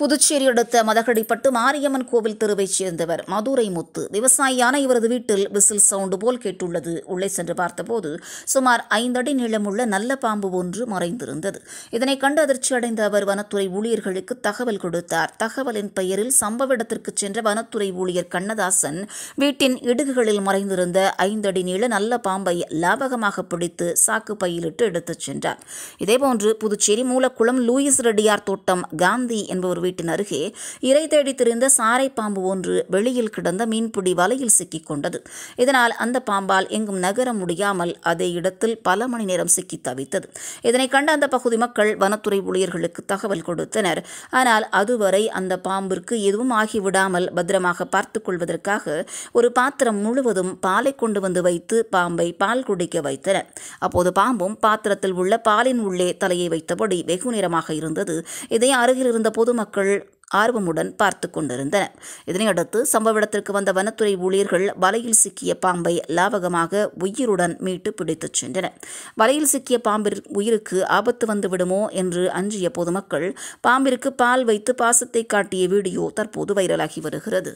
புதுச்சேரி அடுத்த மதகடிப்பட்டு மாரியம்மன் கோவில் தெருவைச் சேர்ந்தவர் மதுரை முத்து விவசாயியான இவரது வீட்டில் விசில் சவுண்டு போல் கேட்டுள்ளது உள்ளே சென்று பார்த்தபோது சுமார் ஐந்தடி நீளமுள்ள நல்ல பாம்பு ஒன்று மறைந்திருந்தது இதனை கண்டு அதிர்ச்சி அடைந்த அவர் வனத்துறை ஊழியர்களுக்கு தகவல் கொடுத்தார் தகவலின் பெயரில் சம்பவ இடத்திற்கு சென்ற வனத்துறை ஊழியர் கண்ணதாசன் வீட்டின் இடுகுகளில் மறைந்திருந்த ஐந்தடி நீள நல்ல பாம்பை லாபகமாக பிடித்து சாக்கு பையிலிட்டு எடுத்துச் சென்றார் இதேபோன்று புதுச்சேரி மூலக்குளம் லூயிஸ் ரெட்டியார் தோட்டம் காந்தி என்பவர் வீட்டின் அருகே இறை தேடித்திருந்த சாறை சாரை பாம்பு ஒன்று வெளியில் கிடந்த மீன்பிடி வலையில் சிக்கிக் கொண்டது இதனால் அந்த பாம்பால் எங்கும் நகர முடியாமல் அதே இடத்தில் பல மணி நேரம் சிக்கி தவித்தது இதனை கண்ட அந்த பகுதி மக்கள் வனத்துறை ஊழியர்களுக்கு தகவல் கொடுத்தனர் ஆனால் அதுவரை அந்த பாம்பிற்கு எதுவும் ஆகிவிடாமல் பத்திரமாக பார்த்துக் கொள்வதற்காக ஒரு பாத்திரம் முழுவதும் பாலை கொண்டு வந்து வைத்து பாம்பை பால் குடிக்க வைத்தனர் அப்போது பாம்பும் பாத்திரத்தில் உள்ள பாலின் உள்ளே தலையை வைத்தபடி வெகு நேரமாக இருந்தது இதை அருகில் இருந்த பொதுமக்கள் மக்கள் ஆர்வமுடன் பார்த்து கொண்டிருந்தனர் இதனையடுத்து சம்பவ இடத்திற்கு வந்த வனத்துறை ஊழியர்கள் வலையில் சிக்கிய பாம்பை லாவகமாக உயிருடன் மீட்டு பிடித்துச் சென்றனர் வலையில் சிக்கிய பாம்பில் உயிருக்கு ஆபத்து வந்துவிடுமோ என்று அஞ்சிய பொதுமக்கள் பாம்பிற்கு பால் வைத்து பாசத்தை காட்டிய வீடியோ தற்போது வைரலாகி வருகிறது